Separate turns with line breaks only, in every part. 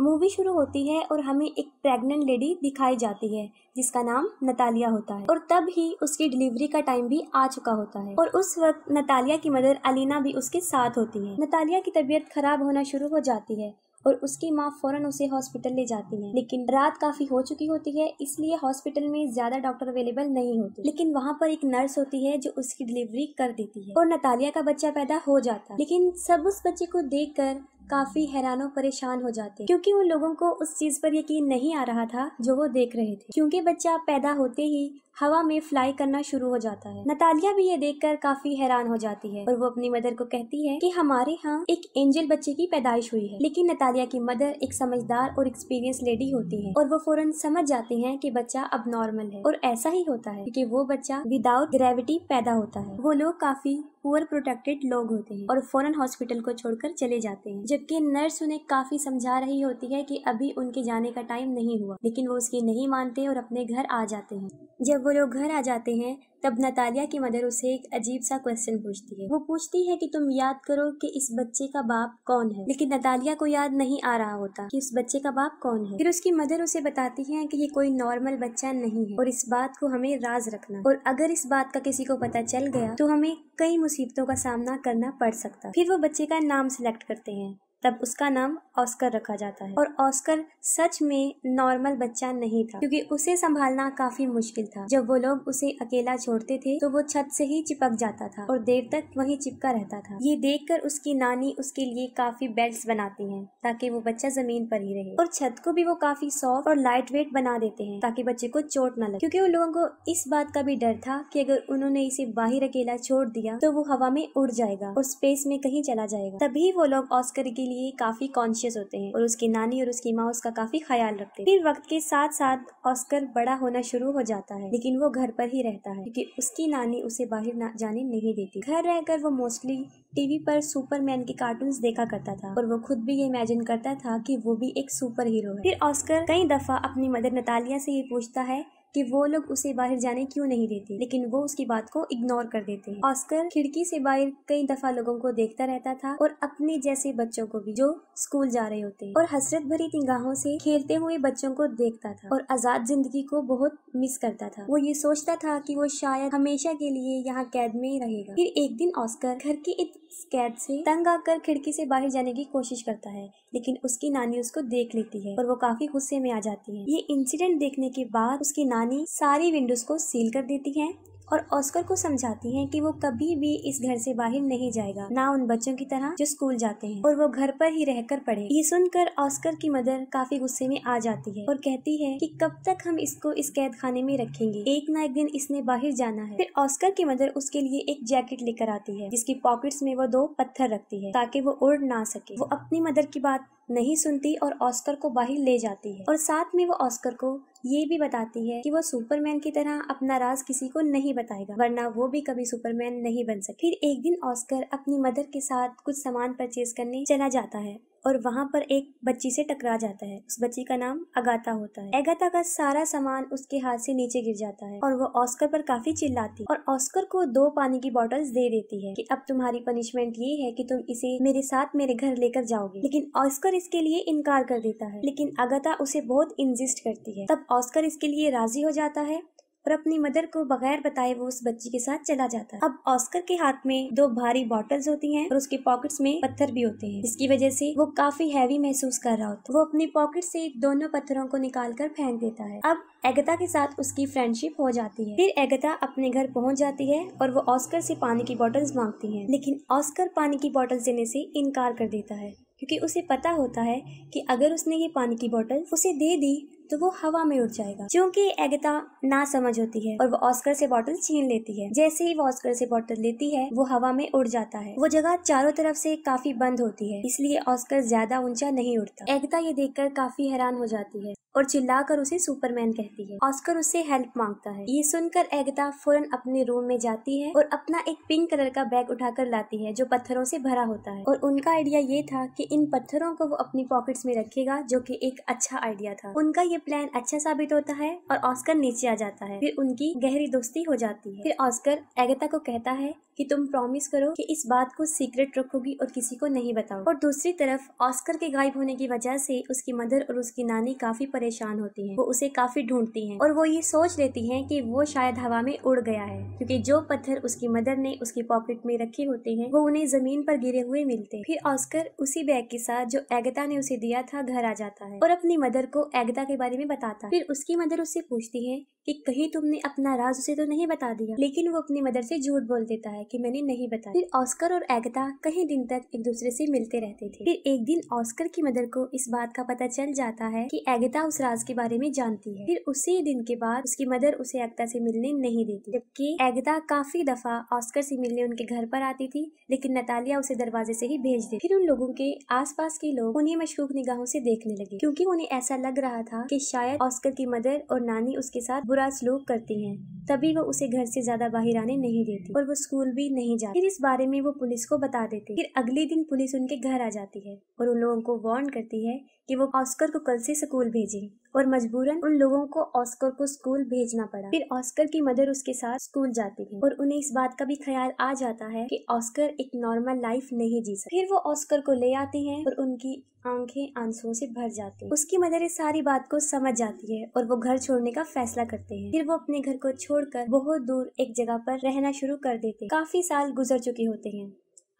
movie शुरू होती है और हमें एक प्रेग्नेंट लेडी दिखाई जाती है जिसका नाम नतालिया होता है और तब ही उसकी डिलीवरी का टाइम भी आ चुका होता है और उस वक्त नतालिया की मदर अलीना भी उसके साथ होती है नतालिया की तबीयत खराब होना शुरू हो जाती है और उसकी माँ फौरन उसे हॉस्पिटल ले जाती है लेकिन रात काफी हो चुकी होती है इसलिए हॉस्पिटल में ज्यादा डॉक्टर अवेलेबल नहीं होते लेकिन वहाँ पर एक नर्स होती है जो उसकी डिलीवरी कर देती है और नतालिया का बच्चा पैदा हो जाता है लेकिन सब उस बच्चे को देख कर काफ़ी हैरानों परेशान हो जाते क्योंकि उन लोगों को उस चीज़ पर यकीन नहीं आ रहा था जो वो देख रहे थे क्योंकि बच्चा पैदा होते ही हवा में फ्लाई करना शुरू हो जाता है नतालिया भी ये देखकर काफी हैरान हो जाती है और वो अपनी मदर को कहती है कि हमारे यहाँ एक एंजल बच्चे की पैदाइश हुई है लेकिन नतालिया की मदर एक समझदार और एक्सपीरियंस लेडी होती है और वो फौरन समझ जाती है कि बच्चा अब नॉर्मल है और ऐसा ही होता है कि वो बच्चा विदाउट ग्रेविटी पैदा होता है वो लोग काफी पुअर प्रोटेक्टेड लोग होते हैं और फौरन हॉस्पिटल को छोड़कर चले जाते हैं जबकि नर्स उन्हें काफी समझा रही होती है कि अभी उनके जाने का टाइम नहीं हुआ लेकिन वो उसकी नहीं मानते और अपने घर आ जाते हैं जब वो लोग घर आ जाते हैं तब नतालिया की मदर उसे एक अजीब सा क्वेश्चन पूछती है वो पूछती है कि तुम याद करो कि इस बच्चे का बाप कौन है लेकिन नतालिया को याद नहीं आ रहा होता कि उस बच्चे का बाप कौन है फिर उसकी मदर उसे बताती है कि ये कोई नॉर्मल बच्चा नहीं है और इस बात को हमें राज रखना और अगर इस बात का किसी को पता चल गया तो हमें कई मुसीबतों का सामना करना पड़ सकता फिर वो बच्चे का नाम सिलेक्ट करते हैं तब उसका नाम ऑस्कर रखा जाता है और ऑस्कर सच में नॉर्मल बच्चा नहीं था क्योंकि उसे संभालना काफी मुश्किल था जब वो लोग उसे अकेला छोड़ते थे तो वो छत से ही चिपक जाता था और देर तक वहीं चिपका रहता था ये देखकर उसकी नानी उसके लिए काफी बेड्स बनाती है ताकि वो बच्चा जमीन पर ही रहे और छत को भी वो काफी सॉफ्ट और लाइट वेट बना देते हैं ताकि बच्चे को चोट न लगे क्योंकि उन लोगों को इस बात का भी डर था कि अगर उन्होंने इसे बाहर अकेला छोड़ दिया तो वो हवा में उड़ जाएगा और स्पेस में कहीं चला जाएगा तभी वो लोग ऑस्कर के लिए लिए काफी कॉन्शियस होते हैं और उसकी नानी और उसकी माँ उसका काफी ख्याल रखते हैं फिर वक्त के साथ साथ ऑस्कर बड़ा होना शुरू हो जाता है लेकिन वो घर पर ही रहता है क्योंकि उसकी नानी उसे बाहर जाने नहीं देती घर रहकर वो मोस्टली टीवी पर सुपरमैन के कार्टून्स देखा करता था और वो खुद भी ये इमेजिन करता था कि वो भी एक सुपर हीरो है फिर ऑस्कर कई दफा अपनी मदर नतालिया से ये पूछता है कि वो लोग उसे बाहर जाने क्यों नहीं देते लेकिन वो उसकी बात को इग्नोर कर देते हैं ऑस्कर खिड़की से बाहर कई दफा लोगों को देखता रहता था और अपने जैसे बच्चों को भी जो स्कूल जा रहे होते और हसरत भरी निगाहों से खेलते हुए बच्चों को देखता था और आजाद जिंदगी को बहुत मिस करता था वो ये सोचता था कि वो शायद हमेशा के लिए यहाँ कैद में ही रहेगा फिर एक दिन ऑस्कर घर की इस कैद से तंग आकर खिड़की से बाहर जाने की कोशिश करता है लेकिन उसकी नानी उसको देख लेती है और वो काफी गुस्से में आ जाती है ये इंसिडेंट देखने के बाद उसकी नानी सारी विंडोज को सील कर देती है और ऑस्कर को समझाती हैं कि वो कभी भी इस घर से बाहर नहीं जाएगा ना उन बच्चों की तरह जो स्कूल जाते हैं और वो घर पर ही रहकर पढ़े ये सुनकर ऑस्कर की मदर काफी गुस्से में आ जाती है और कहती है कि कब तक हम इसको इस कैद खाने में रखेंगे एक ना एक दिन इसने बाहर जाना है फिर ऑस्कर की मदर उसके लिए एक जैकेट लेकर आती है जिसकी पॉकेट में वो दो पत्थर रखती है ताकि वो उड़ ना सके वो अपनी मदर की बात नहीं सुनती और ऑस्कर को बाहर ले जाती है और साथ में वो ऑस्कर को ये भी बताती है कि वो सुपरमैन की तरह अपना राज किसी को नहीं बताएगा वरना वो भी कभी सुपरमैन नहीं बन सके फिर एक दिन ऑस्कर अपनी मदर के साथ कुछ सामान परचेज करने चला जाता है और वहाँ पर एक बच्ची से टकरा जाता है उस बच्ची का नाम अगाता होता है अगाता का सारा सामान उसके हाथ से नीचे गिर जाता है और वो ऑस्कर पर काफी चिल्लाती और ऑस्कर को दो पानी की बॉटल्स दे देती है कि अब तुम्हारी पनिशमेंट ये है कि तुम इसे मेरे साथ मेरे घर लेकर जाओगे लेकिन ऑस्कर इसके लिए इनकार कर देता है लेकिन अगाता उसे बहुत इंजिस्ट करती है तब ऑस्कर इसके लिए राजी हो जाता है और अपनी मदर को बगैर बताए वो उस बच्ची के साथ चला जाता है अब ऑस्कर के हाथ में दो भारी बॉटल्स होती हैं और उसके पॉकेट्स में पत्थर भी होते हैं जिसकी वजह से वो काफी हैवी महसूस कर रहा होता है वो अपनी पॉकेट से दोनों पत्थरों को निकाल कर फेंक देता है अब एगता के साथ उसकी फ्रेंडशिप हो जाती है फिर एगता अपने घर पहुंच जाती है और वो ऑस्कर से पानी की बॉटल्स मांगती है लेकिन ऑस्कर पानी की बॉटल्स देने से इनकार कर देता है क्योंकि उसे पता होता है कि अगर उसने ये पानी की बोतल उसे दे दी तो वो हवा में उड़ जाएगा क्योंकि एगता ना समझ होती है और वो ऑस्कर से बॉटल छीन लेती है जैसे ही वो ऑस्कर से बॉटल लेती है वो हवा में उड़ जाता है वो जगह चारों तरफ से काफी बंद होती है इसलिए ऑस्कर ज्यादा ऊंचा नहीं उड़ता एगता ये देखकर काफी हैरान हो जाती है और चिल्लाकर उसे सुपरमैन कहती है ऑस्कर उससे हेल्प मांगता है ये सुनकर एगता फौरन अपने रूम में जाती है और अपना एक पिंक कलर का बैग उठाकर लाती है जो पत्थरों से भरा होता है और उनका आइडिया ये था कि इन पत्थरों को वो अपनी पॉकेट्स में रखेगा जो कि एक अच्छा आइडिया था उनका ये ये प्लान अच्छा साबित होता है और ऑस्कर नीचे आ जाता है फिर उनकी गहरी दोस्ती हो जाती है फिर ऑस्कर एगता को कहता है कि तुम प्रॉमिस करो कि इस बात को सीक्रेट रखोगी और किसी को नहीं बताओ और दूसरी तरफ ऑस्कर के गायब होने की वजह से उसकी मदर और उसकी नानी काफी परेशान होती है वो उसे काफी ढूंढती है और वो ये सोच लेती है की वो शायद हवा में उड़ गया है क्यूँकी जो पत्थर उसकी मदर ने उसकी पॉकेट में रखे होते हैं वो उन्हें जमीन पर गिरे हुए मिलते फिर ऑस्कर उसी बैग के साथ जो एगता ने उसे दिया था घर आ जाता है और अपनी मदर को एगता के बारे में बताता फिर उसकी मदर उससे पूछती है कि कहीं तुमने अपना राज उसे तो नहीं बता दिया लेकिन वो अपनी मदर से झूठ बोल देता है कि मैंने नहीं बताया फिर ऑस्कर और एगता कहीं दिन तक एक दूसरे से मिलते रहते थे फिर एक दिन ऑस्कर की मदर को इस बात का पता चल जाता है कि एगता उस राज के बारे में जानती है फिर उसी दिन के बाद उसकी मदर उसे एगता से मिलने नहीं देती जबकि एगता काफी दफा ऑस्कर से मिलने उनके घर पर आती थी लेकिन नतालिया उसे दरवाजे से ही भेज देती फिर उन लोगों के पास के लोग उन्हें मशकूक निगाहों से देखने लगे क्यूँकी उन्हें ऐसा लग रहा था की शायद ऑस्कर की मदर और नानी उसके साथ बुरा सलूक करती है तभी वो उसे घर से ज्यादा बाहर आने नहीं देती और वो स्कूल भी नहीं जाती फिर इस बारे में वो पुलिस को बता देती फिर अगले दिन पुलिस उनके घर आ जाती है और उन लोगों को वार्न करती है कि वो ऑस्कर को कल से स्कूल भेजी और मजबूरन उन लोगों को ऑस्कर को स्कूल भेजना पड़ा फिर ऑस्कर की मदर उसके साथ स्कूल जाती है और उन्हें इस बात का भी ख्याल आ जाता है कि ऑस्कर एक नॉर्मल लाइफ नहीं जी सकता फिर वो ऑस्कर को ले आते हैं और उनकी आंखें आंसुओं से भर जाती हैं उसकी मदर इस सारी बात को समझ जाती है और वो घर छोड़ने का फैसला करते हैं फिर वो अपने घर को छोड़कर बहुत दूर एक जगह पर रहना शुरू कर देते काफी साल गुजर चुके होते हैं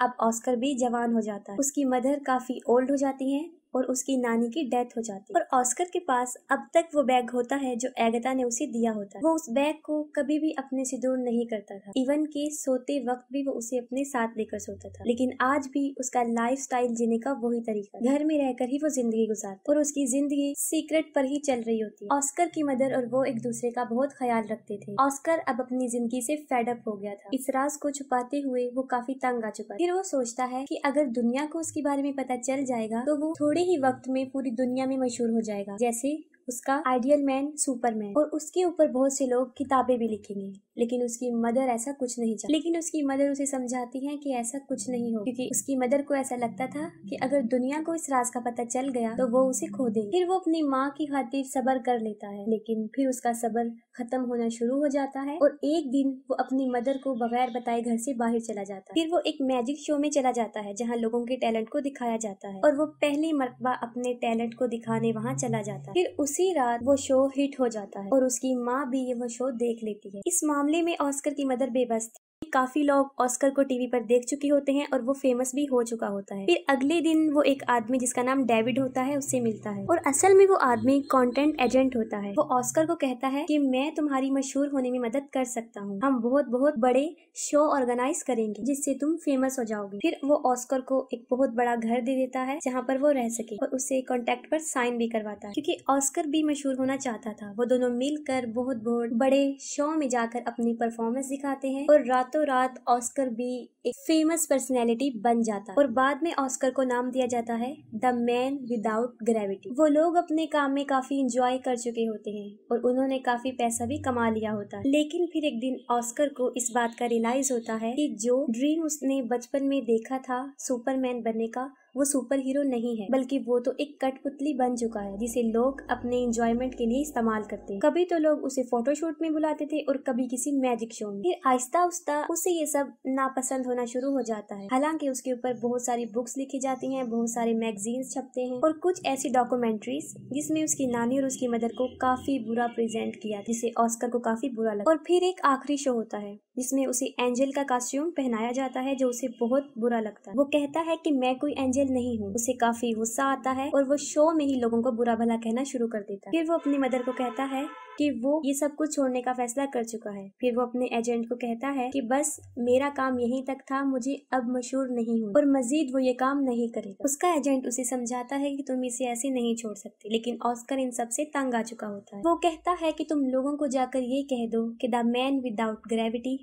अब ऑस्कर भी जवान हो जाता है उसकी मदर काफी ओल्ड हो जाती है और उसकी नानी की डेथ हो जाती है और ऑस्कर के पास अब तक वो बैग होता है जो एगता ने उसे दिया होता है वो उस बैग को कभी भी अपने से दूर नहीं करता था इवन के सोते वक्त भी वो उसे अपने साथ लेकर सोता था लेकिन आज भी उसका लाइफ जीने का वही तरीका घर में रहकर ही वो जिंदगी गुजारता और उसकी जिंदगी सीक्रेट पर ही चल रही होती ऑस्कर की मदर और वो एक दूसरे का बहुत ख्याल रखते थे ऑस्कर अब अपनी जिंदगी से फेडअप हो गया था इस राज को छुपाते हुए वो काफी तंग आ चुका फिर वो सोचता है कि अगर दुनिया को उसके बारे में पता चल जाएगा तो वो थोड़े ही वक्त में पूरी दुनिया में मशहूर हो जाएगा जैसे उसका आइडियल मैन सुपरमैन और उसके ऊपर बहुत से लोग किताबें भी लिखेंगे लेकिन उसकी मदर ऐसा कुछ नहीं चाहती लेकिन उसकी मदर उसे समझाती है कि ऐसा कुछ नहीं हो क्योंकि उसकी मदर को ऐसा लगता था कि अगर दुनिया को इस राज का पता चल गया तो वो उसे खो देगी फिर वो अपनी माँ की खातिर सबर कर लेता है लेकिन फिर उसका सबर खत्म होना शुरू हो जाता है और एक दिन वो अपनी मदर को बगैर बताए घर से बाहर चला जाता है फिर वो एक मैजिक शो में चला जाता है जहाँ लोगों के टैलेंट को दिखाया जाता है और वो पहली मरतबा अपने टैलेंट को दिखाने वहाँ चला जाता है फिर उसी रात वो शो हिट हो जाता है और उसकी माँ भी ये वो शो देख लेती है इस मामले में ऑस्कर की मदर बेबस काफी लोग ऑस्कर को टीवी पर देख चुके होते हैं और वो फेमस भी हो चुका होता है फिर अगले दिन वो एक आदमी जिसका नाम डेविड होता है उससे मिलता है और असल में वो आदमी कंटेंट एजेंट होता है वो ऑस्कर को कहता है कि मैं तुम्हारी मशहूर होने में मदद कर सकता हूँ हम बहुत बहुत बड़े शो ऑर्गेनाइज करेंगे जिससे तुम फेमस हो जाओगे फिर वो ऑस्कर को एक बहुत बड़ा घर दे देता है जहाँ पर वो रह सके और उससे कॉन्टेक्ट पर साइन भी करवाता है क्यूँकी ऑस्कर भी मशहूर होना चाहता था वो दोनों मिलकर बहुत बहुत बड़े शो में जाकर अपनी परफॉर्मेंस दिखाते हैं और रातों रात ऑस्कर भी एक फेमस पर्सनैलिटी बन जाता है और बाद में ऑस्कर को नाम दिया जाता है द मैन विदाउट ग्रेविटी वो लोग अपने काम में काफी इंजॉय कर चुके होते हैं और उन्होंने काफी पैसा भी कमा लिया होता है लेकिन फिर एक दिन ऑस्कर को इस बात का रियलाइज होता है कि जो ड्रीम उसने बचपन में देखा था सुपरमैन बनने का वो सुपर हीरो नहीं है बल्कि वो तो एक कठपुतली बन चुका है जिसे लोग अपने इंजॉयमेंट के लिए इस्तेमाल करते हैं कभी तो लोग उसे फोटोशूट में बुलाते थे और कभी किसी मैजिक शो में फिर आहिस्ता उसे ये सब नापसंद हो होना शुरू हो जाता है हालांकि उसके ऊपर बहुत सारी बुक्स लिखी जाती हैं बहुत सारे मैगजीन्स छपते हैं और कुछ ऐसी डॉक्यूमेंट्रीज जिसमें उसकी नानी और उसकी मदर को काफी बुरा प्रेजेंट किया जिसे ऑस्कर को काफी बुरा लगा और फिर एक आखिरी शो होता है जिसमें उसे एंजल का कास्ट्यूम पहनाया जाता है जो उसे बहुत बुरा लगता है वो कहता है कि मैं कोई एंजल नहीं हूँ उसे काफी गुस्सा आता है और वो शो में ही लोगों को बुरा भला कहना शुरू कर देता है फिर वो अपनी मदर को कहता है कि वो ये सब कुछ छोड़ने का फैसला कर चुका है फिर वो अपने एजेंट को कहता है कि बस मेरा काम यहीं तक था मुझे अब मशहूर नहीं हूँ और मजीद वो ये काम नहीं करेगा उसका एजेंट उसे समझाता है कि तुम इसे ऐसे नहीं छोड़ सकते लेकिन ऑस्कर इन सब से तंग आ चुका होता है वो कहता है कि तुम लोगों को जाकर ये कह दो कि द मैन विदाउट ग्रेविटी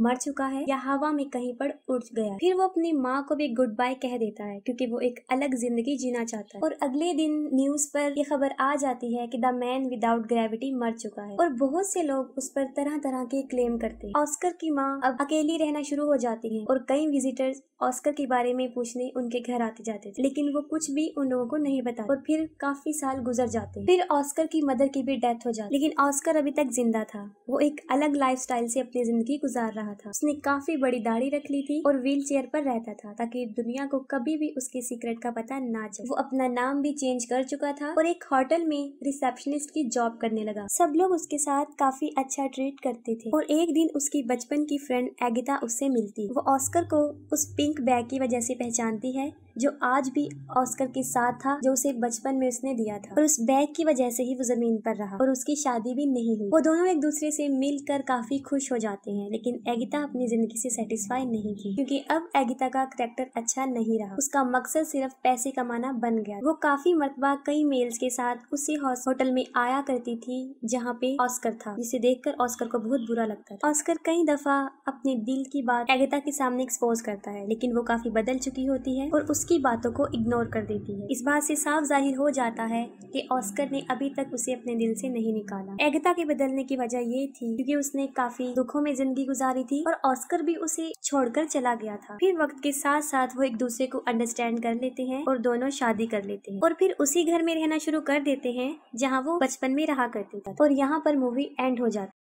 मर चुका है या हवा में कहीं पर उड़ गया फिर वो अपनी माँ को भी गुड बाय कह देता है क्योंकि वो एक अलग जिंदगी जीना चाहता है और अगले दिन न्यूज पर ये खबर आ जाती है कि द मैन विदाउट ग्रेविटी मर चुका है और बहुत से लोग उस पर तरह तरह के क्लेम करते हैं ऑस्कर की माँ अब अकेली रहना शुरू हो जाती है और कई विजिटर्स ऑस्कर के बारे में पूछने उनके घर आते जाते थे लेकिन वो कुछ भी उन लोगों को नहीं बता और फिर काफी साल गुजर जाते फिर ऑस्कर की मदर की भी डेथ हो जाती लेकिन ऑस्कर अभी तक जिंदा था वो एक अलग लाइफ से अपनी जिंदगी गुजार रहा रहा था उसने काफी बड़ी दाढ़ी रख ली थी और व्हील चेयर पर रहता था ताकि दुनिया को कभी भी उसके सीक्रेट का पता ना चले वो अपना नाम भी चेंज कर चुका था और एक होटल में रिसेप्शनिस्ट की जॉब करने लगा सब लोग उसके साथ काफी अच्छा ट्रीट करते थे और एक दिन उसकी बचपन की फ्रेंड एगिता उससे मिलती वो ऑस्कर को उस पिंक बैग की वजह से पहचानती है जो आज भी ऑस्कर के साथ था जो उसे बचपन में उसने दिया था और उस बैग की वजह से ही वो जमीन पर रहा और उसकी शादी भी नहीं हुई वो दोनों एक दूसरे से मिलकर काफी खुश हो जाते हैं लेकिन एगिता अपनी जिंदगी से सेटिस्फाई नहीं थी क्योंकि अब एगिता का करेक्टर अच्छा नहीं रहा उसका मकसद सिर्फ पैसे कमाना बन गया वो काफी मरतबा कई मेल्स के साथ उसी होटल में आया करती थी जहाँ पे ऑस्कर था जिसे देखकर ऑस्कर को बहुत बुरा लगता था ऑस्कर कई दफा अपने दिल की बात एगिता के सामने एक्सपोज करता है लेकिन वो काफी बदल चुकी होती है और उस उसकी बातों को इग्नोर कर देती है इस बात से साफ जाहिर हो जाता है कि ऑस्कर ने अभी तक उसे अपने दिल से नहीं निकाला एगता के बदलने की वजह ये थी क्योंकि उसने काफी दुखों में जिंदगी गुजारी थी और ऑस्कर भी उसे छोड़कर चला गया था फिर वक्त के साथ साथ वो एक दूसरे को अंडरस्टैंड कर लेते हैं और दोनों शादी कर लेते हैं और फिर उसी घर में रहना शुरू कर देते हैं जहाँ वो बचपन में रहा करते थे और यहाँ पर मूवी एंड हो जाती